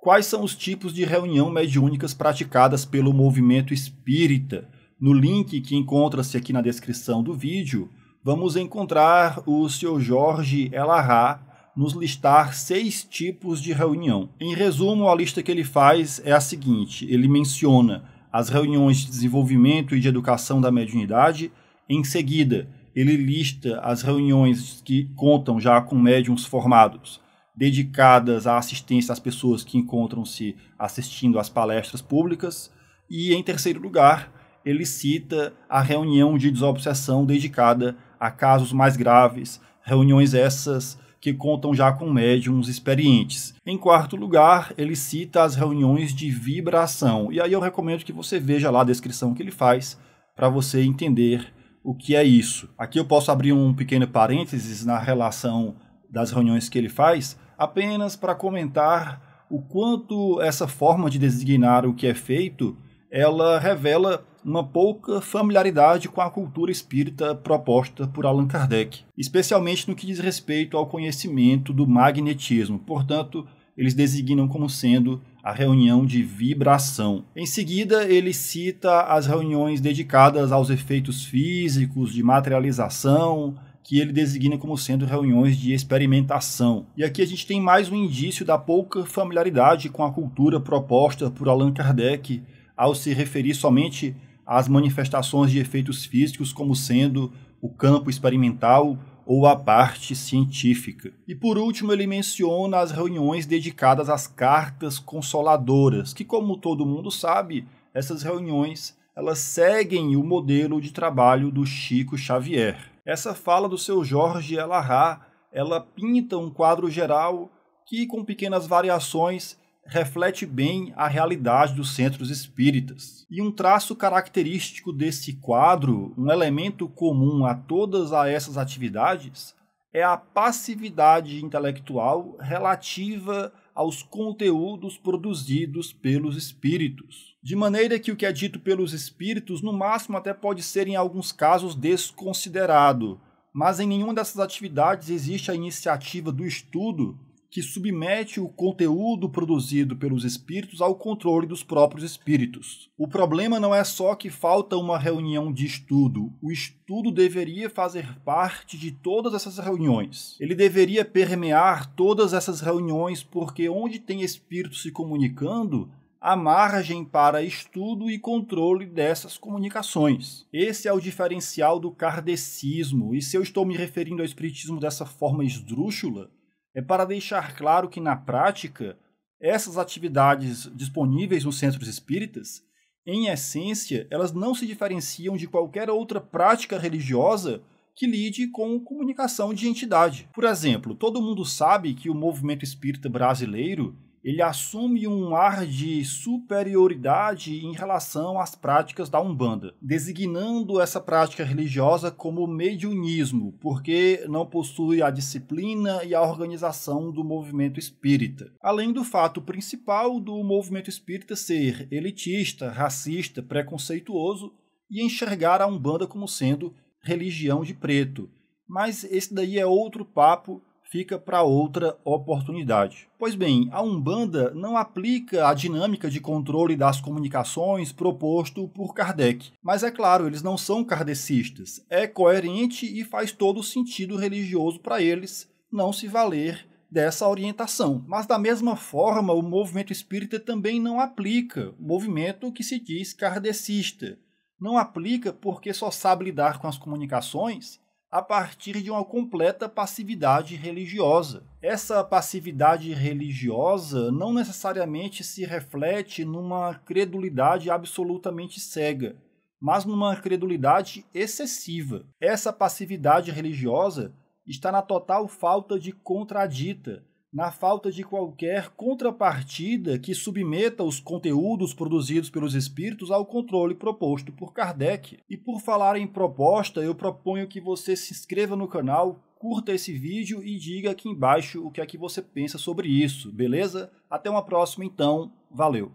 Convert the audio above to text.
Quais são os tipos de reunião mediúnicas praticadas pelo movimento espírita? No link que encontra-se aqui na descrição do vídeo, vamos encontrar o Sr. Jorge Elahá nos listar seis tipos de reunião. Em resumo, a lista que ele faz é a seguinte: ele menciona as reuniões de desenvolvimento e de educação da mediunidade, em seguida, ele lista as reuniões que contam já com médiums formados dedicadas à assistência às pessoas que encontram-se assistindo às palestras públicas. E, em terceiro lugar, ele cita a reunião de desobsessão dedicada a casos mais graves, reuniões essas que contam já com médiums experientes. Em quarto lugar, ele cita as reuniões de vibração. E aí eu recomendo que você veja lá a descrição que ele faz para você entender o que é isso. Aqui eu posso abrir um pequeno parênteses na relação das reuniões que ele faz, apenas para comentar o quanto essa forma de designar o que é feito, ela revela uma pouca familiaridade com a cultura espírita proposta por Allan Kardec, especialmente no que diz respeito ao conhecimento do magnetismo. Portanto, eles designam como sendo a reunião de vibração. Em seguida, ele cita as reuniões dedicadas aos efeitos físicos, de materialização, que ele designa como sendo reuniões de experimentação. E aqui a gente tem mais um indício da pouca familiaridade com a cultura proposta por Allan Kardec ao se referir somente às manifestações de efeitos físicos como sendo o campo experimental ou a parte científica. E por último, ele menciona as reuniões dedicadas às cartas consoladoras, que, como todo mundo sabe, essas reuniões elas seguem o modelo de trabalho do Chico Xavier. Essa fala do seu Jorge Elarrá, ela pinta um quadro geral que, com pequenas variações, reflete bem a realidade dos centros espíritas. E um traço característico desse quadro, um elemento comum a todas a essas atividades, é a passividade intelectual relativa aos conteúdos produzidos pelos espíritos de maneira que o que é dito pelos espíritos, no máximo, até pode ser, em alguns casos, desconsiderado. Mas em nenhuma dessas atividades existe a iniciativa do estudo que submete o conteúdo produzido pelos espíritos ao controle dos próprios espíritos. O problema não é só que falta uma reunião de estudo. O estudo deveria fazer parte de todas essas reuniões. Ele deveria permear todas essas reuniões, porque onde tem espíritos se comunicando, a margem para estudo e controle dessas comunicações. Esse é o diferencial do kardecismo, e se eu estou me referindo ao espiritismo dessa forma esdrúxula, é para deixar claro que, na prática, essas atividades disponíveis nos centros espíritas, em essência, elas não se diferenciam de qualquer outra prática religiosa que lide com comunicação de entidade. Por exemplo, todo mundo sabe que o movimento espírita brasileiro ele assume um ar de superioridade em relação às práticas da Umbanda, designando essa prática religiosa como mediunismo, porque não possui a disciplina e a organização do movimento espírita. Além do fato principal do movimento espírita ser elitista, racista, preconceituoso e enxergar a Umbanda como sendo religião de preto. Mas esse daí é outro papo fica para outra oportunidade. Pois bem, a Umbanda não aplica a dinâmica de controle das comunicações proposto por Kardec. Mas é claro, eles não são kardecistas. É coerente e faz todo sentido religioso para eles não se valer dessa orientação. Mas da mesma forma, o movimento espírita também não aplica o movimento que se diz kardecista. Não aplica porque só sabe lidar com as comunicações a partir de uma completa passividade religiosa. Essa passividade religiosa não necessariamente se reflete numa credulidade absolutamente cega, mas numa credulidade excessiva. Essa passividade religiosa está na total falta de contradita, na falta de qualquer contrapartida que submeta os conteúdos produzidos pelos espíritos ao controle proposto por Kardec. E por falar em proposta, eu proponho que você se inscreva no canal, curta esse vídeo e diga aqui embaixo o que é que você pensa sobre isso, beleza? Até uma próxima então, valeu!